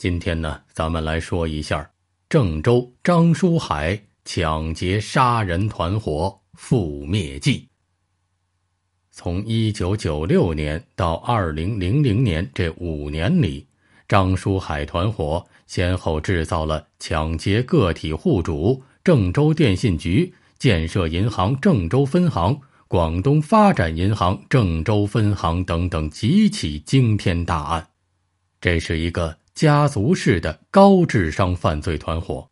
今天呢，咱们来说一下郑州张书海抢劫杀人团伙覆灭记。从一九九六年到二零零零年这五年里，张书海团伙先后制造了抢劫个体户主、郑州电信局、建设银行郑州分行、广东发展银行郑州分行等等几起惊天大案。这是一个。家族式的高智商犯罪团伙，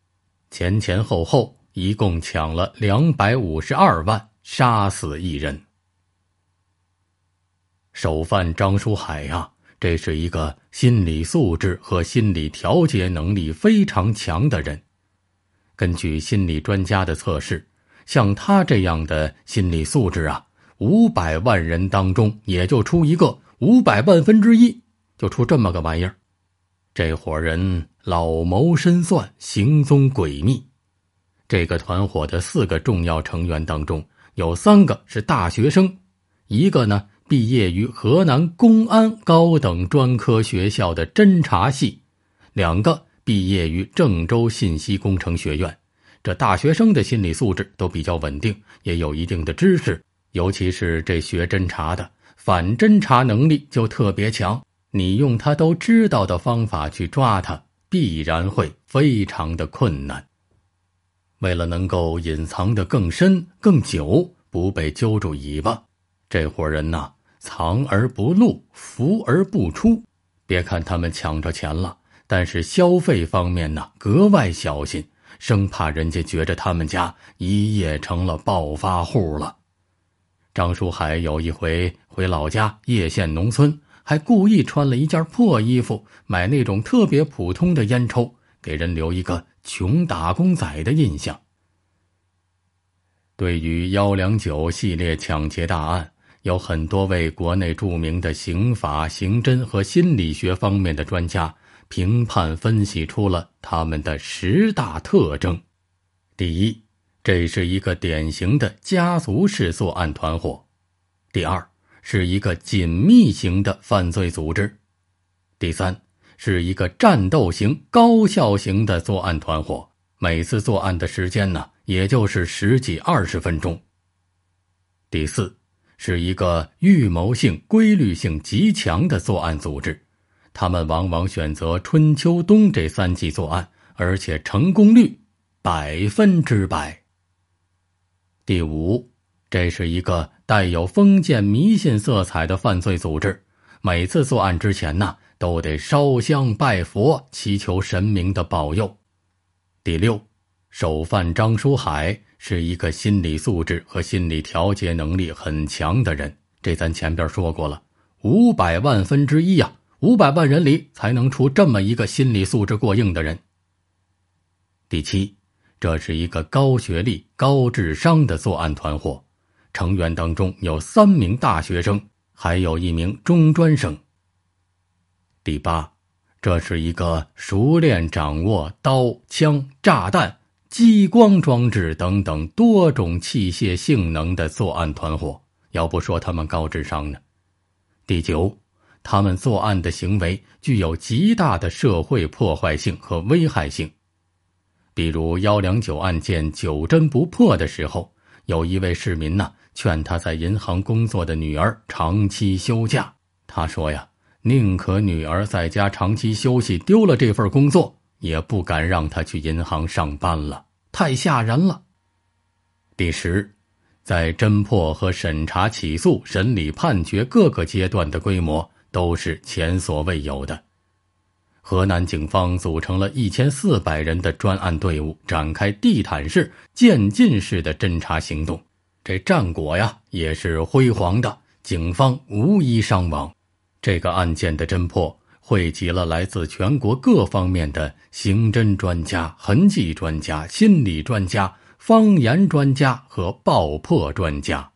前前后后一共抢了两百五十二万，杀死一人。首犯张书海呀，这是一个心理素质和心理调节能力非常强的人。根据心理专家的测试，像他这样的心理素质啊，五百万人当中也就出一个，五百万分之一，就出这么个玩意儿。这伙人老谋深算，行踪诡秘。这个团伙的四个重要成员当中，有三个是大学生，一个呢毕业于河南公安高等专科学校的侦查系，两个毕业于郑州信息工程学院。这大学生的心理素质都比较稳定，也有一定的知识，尤其是这学侦查的，反侦查能力就特别强。你用他都知道的方法去抓他，必然会非常的困难。为了能够隐藏的更深更久，不被揪住尾巴，这伙人呐，藏而不露，伏而不出。别看他们抢着钱了，但是消费方面呢，格外小心，生怕人家觉着他们家一夜成了暴发户了。张树海有一回回老家叶县农村。还故意穿了一件破衣服，买那种特别普通的烟抽，给人留一个穷打工仔的印象。对于幺零九系列抢劫大案，有很多位国内著名的刑法、刑侦和心理学方面的专家评判分析出了他们的十大特征：第一，这是一个典型的家族式作案团伙；第二。是一个紧密型的犯罪组织。第三，是一个战斗型、高效型的作案团伙。每次作案的时间呢，也就是十几、二十分钟。第四，是一个预谋性、规律性极强的作案组织。他们往往选择春秋冬这三季作案，而且成功率百分之百。第五。这是一个带有封建迷信色彩的犯罪组织，每次作案之前呢，都得烧香拜佛，祈求神明的保佑。第六，首犯张书海是一个心理素质和心理调节能力很强的人，这咱前边说过了，五百万分之一呀，五百万人里才能出这么一个心理素质过硬的人。第七，这是一个高学历、高智商的作案团伙。成员当中有三名大学生，还有一名中专生。第八，这是一个熟练掌握刀、枪、炸弹、激光装置等等多种器械性能的作案团伙。要不说他们高智商呢？第九，他们作案的行为具有极大的社会破坏性和危害性，比如幺零九案件久侦不破的时候。有一位市民呢，劝他在银行工作的女儿长期休假。他说呀，宁可女儿在家长期休息，丢了这份工作，也不敢让她去银行上班了，太吓人了。第十，在侦破和审查、起诉、审理、判决各个阶段的规模，都是前所未有的。河南警方组成了一千四百人的专案队伍，展开地毯式、渐进式的侦查行动。这战果呀，也是辉煌的，警方无一伤亡。这个案件的侦破汇集了来自全国各方面的刑侦专家、痕迹专家、心理专家、方言专家和爆破专家。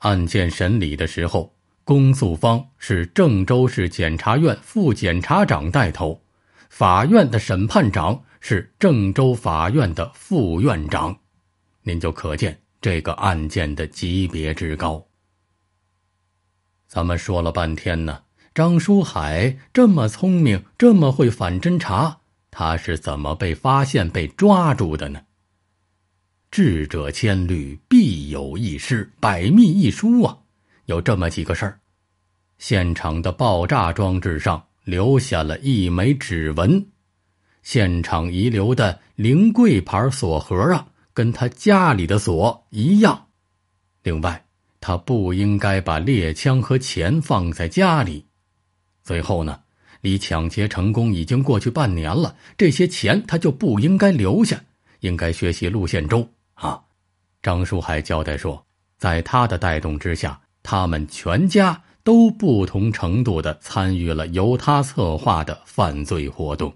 案件审理的时候。公诉方是郑州市检察院副检察长带头，法院的审判长是郑州法院的副院长，您就可见这个案件的级别之高。咱们说了半天呢，张书海这么聪明，这么会反侦查，他是怎么被发现、被抓住的呢？智者千虑，必有一失；百密一疏啊。有这么几个事儿：现场的爆炸装置上留下了一枚指纹；现场遗留的灵桂牌锁盒啊，跟他家里的锁一样。另外，他不应该把猎枪和钱放在家里。最后呢，离抢劫成功已经过去半年了，这些钱他就不应该留下，应该学习路线中啊。张树海交代说，在他的带动之下。他们全家都不同程度的参与了由他策划的犯罪活动。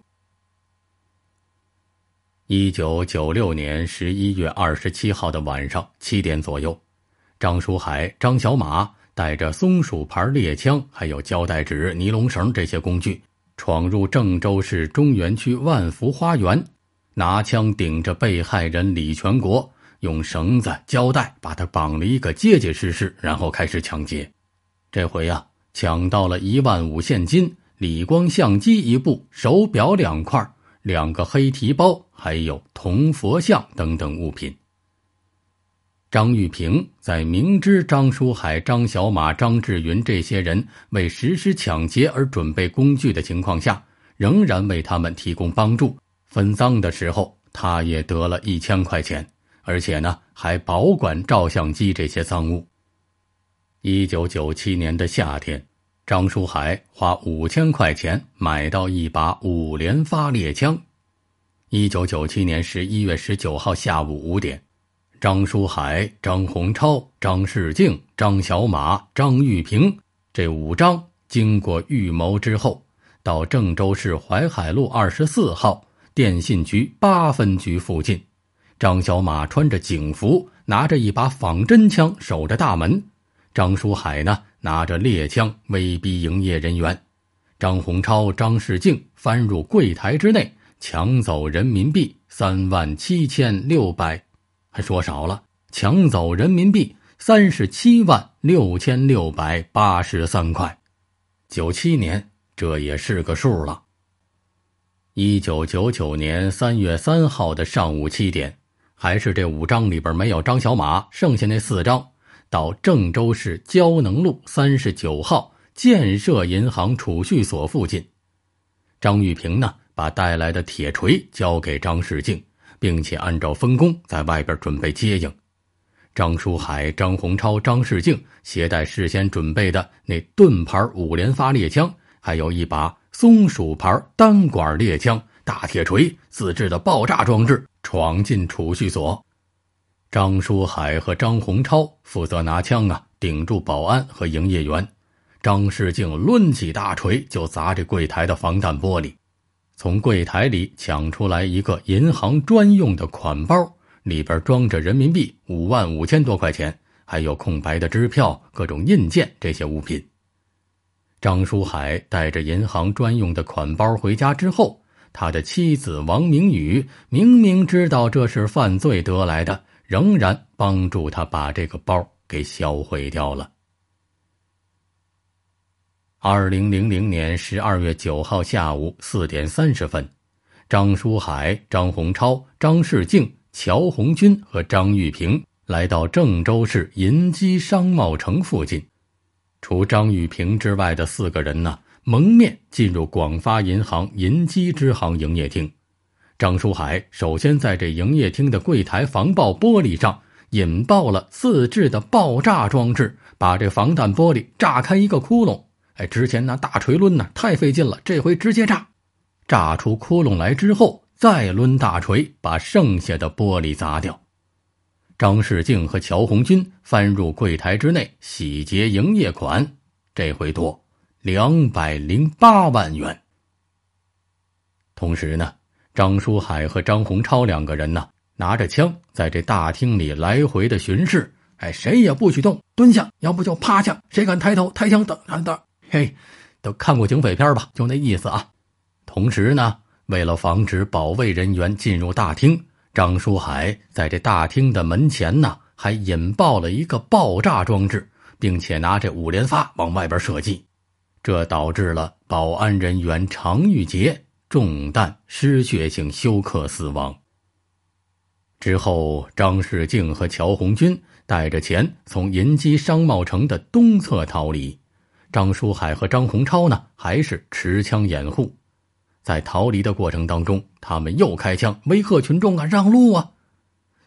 一九九六年十一月二十七号的晚上七点左右，张书海、张小马带着松鼠牌猎枪、还有胶带纸、尼龙绳这些工具，闯入郑州市中原区万福花园，拿枪顶着被害人李全国。用绳子、胶带把他绑了一个结结实实，然后开始抢劫。这回呀，抢到了一万五现金、理光相机一部、手表两块、两个黑提包，还有铜佛像等等物品。张玉平在明知张书海、张小马、张志云这些人为实施抢劫而准备工具的情况下，仍然为他们提供帮助。分赃的时候，他也得了一千块钱。而且呢，还保管照相机这些赃物。一九九七年的夏天，张书海花五千块钱买到一把五连发猎枪。一九九七年十一月十九号下午五点，张书海、张洪超、张世静、张小马、张玉平这五张经过预谋之后，到郑州市淮海路二十四号电信局八分局附近。张小马穿着警服，拿着一把仿真枪守着大门。张书海呢，拿着猎枪威逼营业人员。张洪超、张世静翻入柜台之内，抢走人民币三万七千六百，还说少了，抢走人民币三十七万六千六百八十三块。九七年，这也是个数了。一九九九年三月三号的上午七点。还是这五张里边没有张小马，剩下那四张到郑州市胶能路三十九号建设银行储蓄所附近。张玉平呢，把带来的铁锤交给张世静，并且按照分工在外边准备接应。张书海、张洪超、张世静携带事先准备的那盾牌、五连发猎枪，还有一把松鼠牌单管猎枪、大铁锤、自制的爆炸装置。闯进储蓄所，张书海和张洪超负责拿枪啊，顶住保安和营业员。张世静抡起大锤就砸这柜台的防弹玻璃，从柜台里抢出来一个银行专用的款包，里边装着人民币五万五千多块钱，还有空白的支票、各种印件这些物品。张书海带着银行专用的款包回家之后。他的妻子王明宇明明知道这是犯罪得来的，仍然帮助他把这个包给销毁掉了。二零零零年十二月九号下午四点三十分，张书海、张洪超、张世静、乔红军和张玉平来到郑州市银基商贸城附近。除张玉平之外的四个人呢？蒙面进入广发银行银基支行营业厅，张书海首先在这营业厅的柜台防爆玻璃上引爆了自制的爆炸装置，把这防弹玻璃炸开一个窟窿。哎，之前那大锤抡呢太费劲了，这回直接炸，炸出窟窿来之后再抡大锤把剩下的玻璃砸掉。张世敬和乔红军翻入柜台之内洗劫营业款，这回多。两百零八万元。同时呢，张书海和张洪超两个人呢，拿着枪在这大厅里来回的巡视，哎，谁也不许动，蹲下，要不就趴下，谁敢抬头，抬枪等着的。嘿，都看过警匪片吧？就那意思啊。同时呢，为了防止保卫人员进入大厅，张书海在这大厅的门前呢，还引爆了一个爆炸装置，并且拿着五连发往外边射击。这导致了保安人员常玉杰中弹失血性休克死亡。之后，张世敬和乔红军带着钱从银基商贸城的东侧逃离。张书海和张洪超呢，还是持枪掩护。在逃离的过程当中，他们又开枪威吓群众啊，让路啊。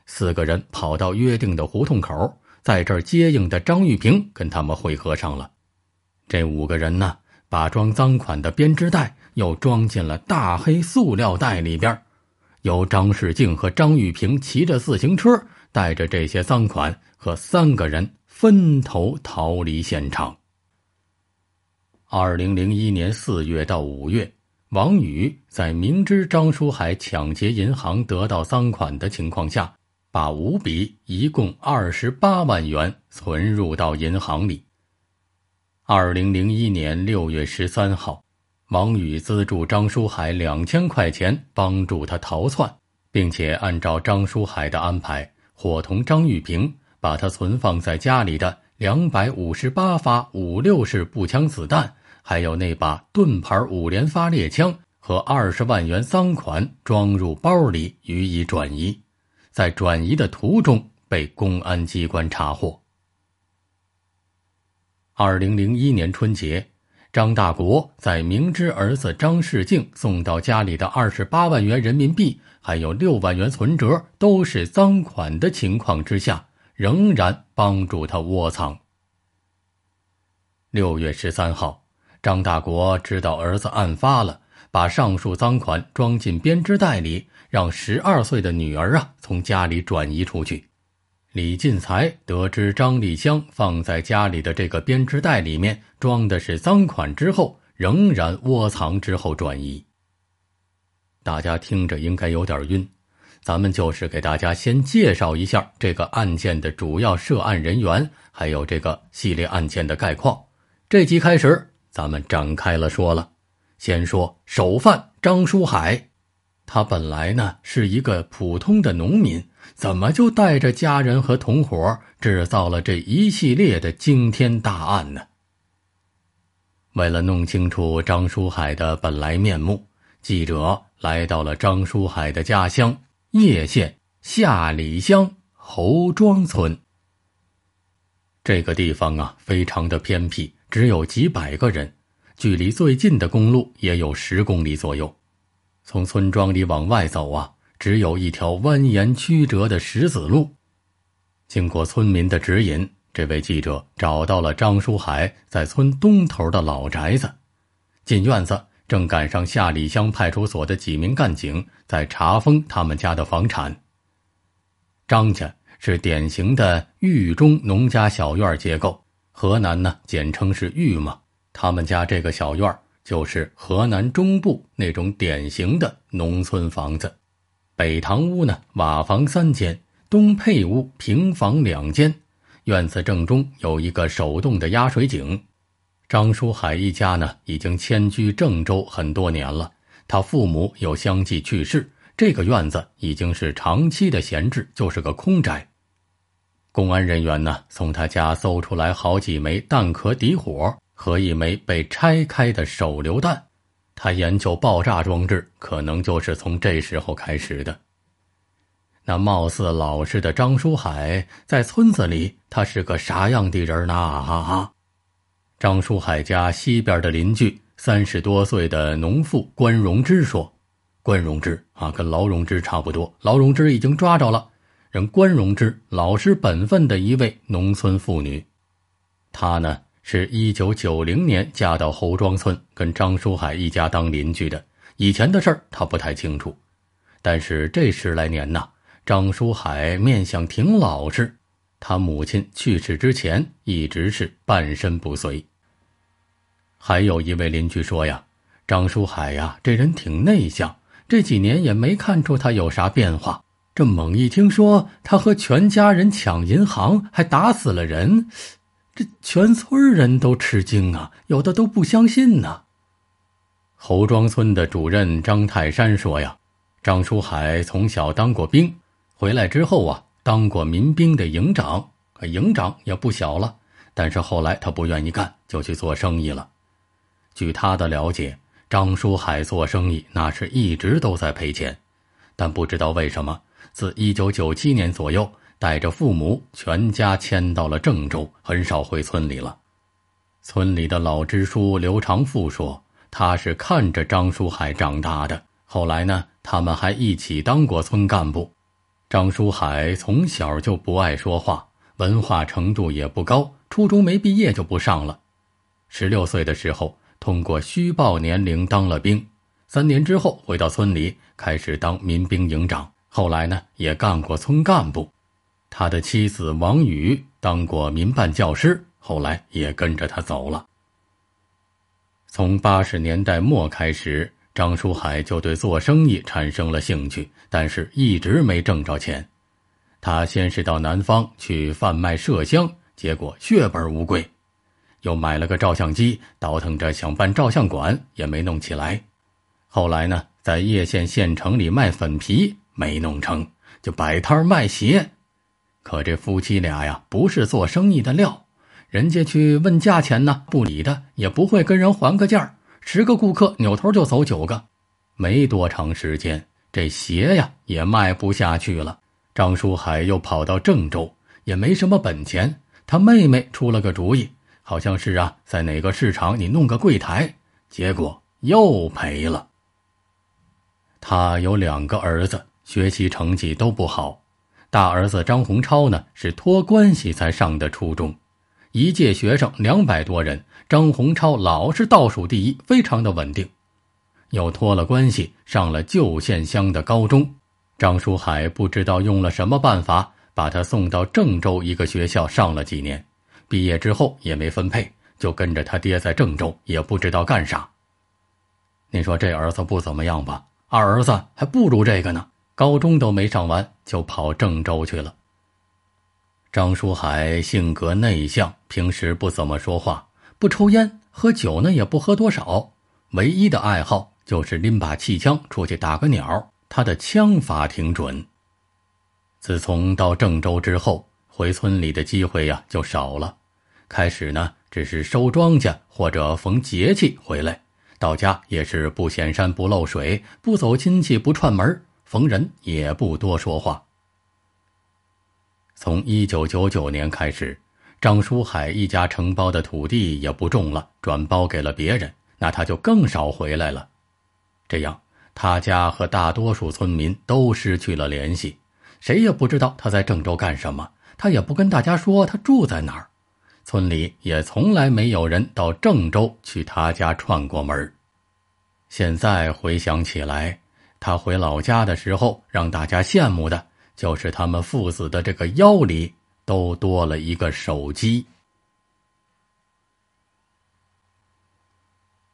四个人跑到约定的胡同口，在这儿接应的张玉平跟他们会合上了。这五个人呢，把装赃款的编织袋又装进了大黑塑料袋里边，由张世静和张玉平骑着自行车，带着这些赃款和三个人分头逃离现场。二零零一年四月到五月，王宇在明知张书海抢劫银行得到赃款的情况下，把五笔一共二十八万元存入到银行里。二零零一年六月十三号，王宇资助张书海两千块钱，帮助他逃窜，并且按照张书海的安排，伙同张玉平把他存放在家里的两百五十八发五六式步枪子弹，还有那把盾牌五连发猎枪和二十万元赃款装入包里予以转移，在转移的途中被公安机关查获。二零零一年春节，张大国在明知儿子张世静送到家里的二十八万元人民币还有六万元存折都是赃款的情况之下，仍然帮助他窝藏。六月十三号，张大国知道儿子案发了，把上述赃款装进编织袋里，让十二岁的女儿啊从家里转移出去。李进才得知张丽香放在家里的这个编织袋里面装的是赃款之后，仍然窝藏之后转移。大家听着应该有点晕，咱们就是给大家先介绍一下这个案件的主要涉案人员，还有这个系列案件的概况。这集开始，咱们展开了说了，先说首犯张书海，他本来呢是一个普通的农民。怎么就带着家人和同伙制造了这一系列的惊天大案呢？为了弄清楚张书海的本来面目，记者来到了张书海的家乡叶县下里乡侯庄村。这个地方啊，非常的偏僻，只有几百个人，距离最近的公路也有十公里左右。从村庄里往外走啊。只有一条蜿蜒曲折的石子路。经过村民的指引，这位记者找到了张书海在村东头的老宅子。进院子，正赶上下里乡派出所的几名干警在查封他们家的房产。张家是典型的豫中农家小院结构，河南呢，简称是豫嘛。他们家这个小院就是河南中部那种典型的农村房子。北堂屋呢，瓦房三间；东配屋平房两间。院子正中有一个手动的压水井。张书海一家呢，已经迁居郑州很多年了。他父母又相继去世，这个院子已经是长期的闲置，就是个空宅。公安人员呢，从他家搜出来好几枚弹壳底火和一枚被拆开的手榴弹。他研究爆炸装置，可能就是从这时候开始的。那貌似老实的张书海，在村子里，他是个啥样的人呢？啊啊！张书海家西边的邻居，三十多岁的农妇关荣芝说：“关荣芝啊，跟劳荣芝差不多，劳荣芝已经抓着了，人关荣芝老实本分的一位农村妇女，她呢？”是一九九零年嫁到侯庄村，跟张书海一家当邻居的。以前的事儿他不太清楚，但是这十来年呐，张书海面相挺老实。他母亲去世之前一直是半身不遂。还有一位邻居说呀：“张书海呀，这人挺内向，这几年也没看出他有啥变化。这猛一听说他和全家人抢银行，还打死了人。”这全村人都吃惊啊，有的都不相信呢。侯庄村的主任张泰山说：“呀，张书海从小当过兵，回来之后啊，当过民兵的营长，营长也不小了。但是后来他不愿意干，就去做生意了。据他的了解，张书海做生意那是一直都在赔钱，但不知道为什么，自1997年左右。”带着父母，全家迁到了郑州，很少回村里了。村里的老支书刘长富说：“他是看着张书海长大的，后来呢，他们还一起当过村干部。”张书海从小就不爱说话，文化程度也不高，初中没毕业就不上了。十六岁的时候，通过虚报年龄当了兵，三年之后回到村里，开始当民兵营长，后来呢，也干过村干部。他的妻子王宇当过民办教师，后来也跟着他走了。从八十年代末开始，张书海就对做生意产生了兴趣，但是一直没挣着钱。他先是到南方去贩卖麝香，结果血本无归；又买了个照相机，倒腾着想办照相馆，也没弄起来。后来呢，在叶县县城里卖粉皮没弄成，就摆摊卖鞋。可这夫妻俩呀，不是做生意的料。人家去问价钱呢，不理的，也不会跟人还个价儿。十个顾客，扭头就走九个。没多长时间，这鞋呀也卖不下去了。张书海又跑到郑州，也没什么本钱。他妹妹出了个主意，好像是啊，在哪个市场你弄个柜台，结果又赔了。他有两个儿子，学习成绩都不好。大儿子张洪超呢，是托关系才上的初中，一届学生两百多人，张洪超老是倒数第一，非常的稳定。又托了关系上了旧县乡的高中，张书海不知道用了什么办法，把他送到郑州一个学校上了几年，毕业之后也没分配，就跟着他爹在郑州，也不知道干啥。你说这儿子不怎么样吧？二儿子还不如这个呢。高中都没上完就跑郑州去了。张书海性格内向，平时不怎么说话，不抽烟，喝酒呢也不喝多少。唯一的爱好就是拎把气枪出去打个鸟，他的枪法挺准。自从到郑州之后，回村里的机会呀就少了。开始呢，只是收庄稼或者逢节气回来，到家也是不显山不漏水，不走亲戚不串门。逢人也不多说话。从一九九九年开始，张书海一家承包的土地也不种了，转包给了别人。那他就更少回来了，这样他家和大多数村民都失去了联系，谁也不知道他在郑州干什么，他也不跟大家说他住在哪儿，村里也从来没有人到郑州去他家串过门现在回想起来。他回老家的时候，让大家羡慕的，就是他们父子的这个腰里都多了一个手机。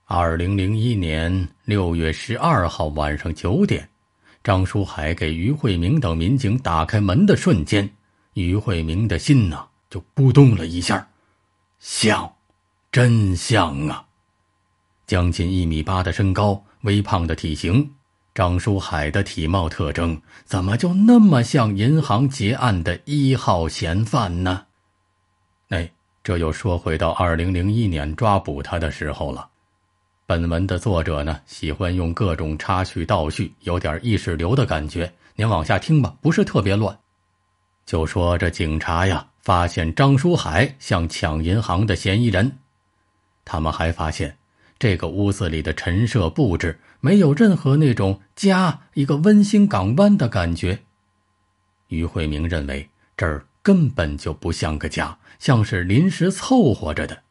二零零一年六月十二号晚上九点，张书海给于慧明等民警打开门的瞬间，于慧明的心呐就扑通了一下，像，真像啊！将近一米八的身高，微胖的体型。张书海的体貌特征怎么就那么像银行劫案的一号嫌犯呢？哎，这又说回到二零零一年抓捕他的时候了。本文的作者呢，喜欢用各种插叙、倒叙，有点意识流的感觉。您往下听吧，不是特别乱。就说这警察呀，发现张书海像抢银行的嫌疑人，他们还发现。这个屋子里的陈设布置没有任何那种家一个温馨港湾的感觉。于慧明认为这儿根本就不像个家，像是临时凑合着的。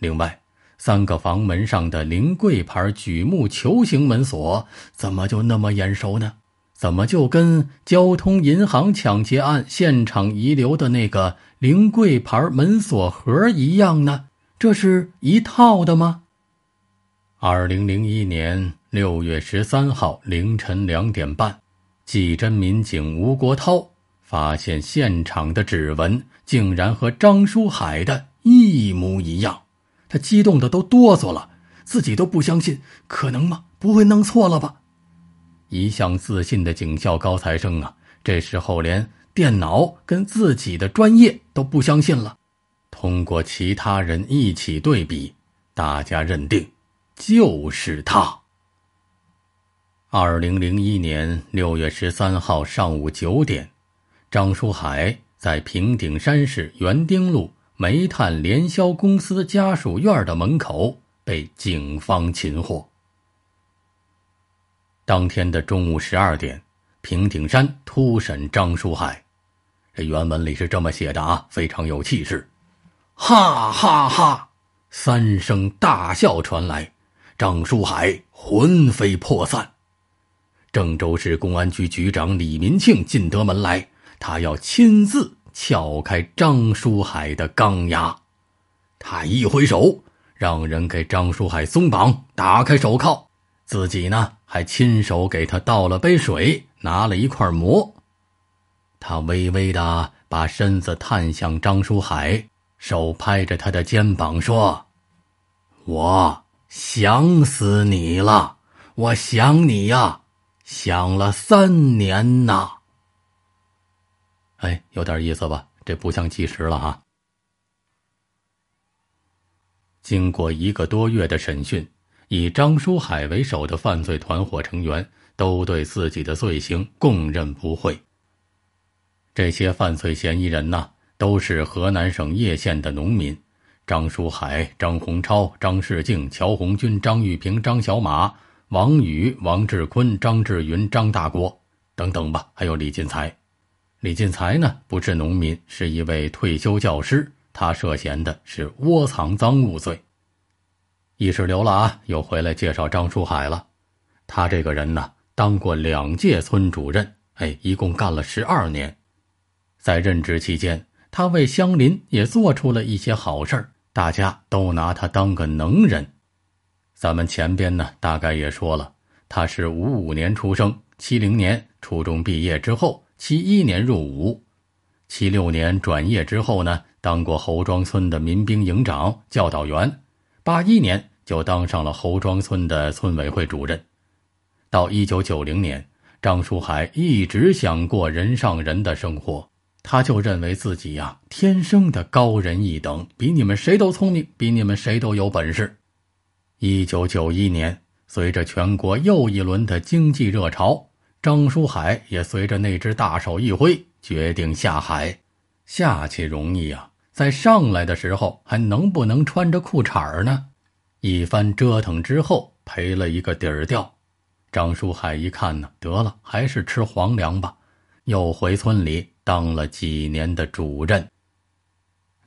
另外，三个房门上的临柜牌榉木球形门锁怎么就那么眼熟呢？怎么就跟交通银行抢劫案现场遗留的那个临柜牌门锁盒一样呢？这是一套的吗？二零零一年六月十三号凌晨两点半，技侦民警吴国涛发现现场的指纹竟然和张书海的一模一样。他激动的都哆嗦了，自己都不相信，可能吗？不会弄错了吧？一向自信的警校高材生啊，这时候连电脑跟自己的专业都不相信了。通过其他人一起对比，大家认定。就是他。二零零一年六月十三号上午九点，张书海在平顶山市园丁路煤炭联销公司家属院的门口被警方擒获。当天的中午十二点，平顶山突审张书海。这原文里是这么写的啊，非常有气势！哈哈哈，三声大笑传来。张书海魂飞魄散，郑州市公安局局长李民庆进得门来，他要亲自撬开张书海的钢牙。他一挥手，让人给张书海松绑、打开手铐，自己呢还亲手给他倒了杯水，拿了一块馍。他微微的把身子探向张书海，手拍着他的肩膀说：“我。”想死你了，我想你呀，想了三年呐。哎，有点意思吧？这不像计时了哈。经过一个多月的审讯，以张书海为首的犯罪团伙成员都对自己的罪行供认不讳。这些犯罪嫌疑人呢，都是河南省叶县的农民。张书海、张洪超、张世静、乔红军、张玉平、张小马、王宇、王志坤、张志云、张大国，等等吧。还有李进才，李进才呢不是农民，是一位退休教师。他涉嫌的是窝藏赃物罪。意识流了啊，又回来介绍张书海了。他这个人呢，当过两届村主任，哎，一共干了十二年。在任职期间，他为乡邻也做出了一些好事儿。大家都拿他当个能人。咱们前边呢，大概也说了，他是五五年出生，七零年初中毕业之后，七一年入伍，七六年转业之后呢，当过侯庄村的民兵营长、教导员，八一年就当上了侯庄村的村委会主任。到一九九零年，张书海一直想过人上人的生活。他就认为自己呀，天生的高人一等，比你们谁都聪明，比你们谁都有本事。一九九一年，随着全国又一轮的经济热潮，张书海也随着那只大手一挥，决定下海。下去容易啊，在上来的时候还能不能穿着裤衩儿呢？一番折腾之后，赔了一个底儿掉。张书海一看呢，得了，还是吃皇粮吧。又回村里当了几年的主任。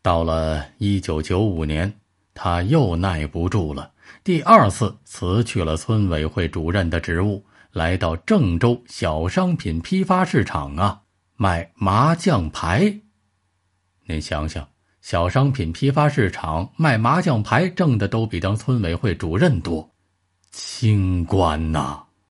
到了一九九五年，他又耐不住了，第二次辞去了村委会主任的职务，来到郑州小商品批发市场啊，卖麻将牌。您想想，小商品批发市场卖麻将牌挣的都比当村委会主任多，清官呐！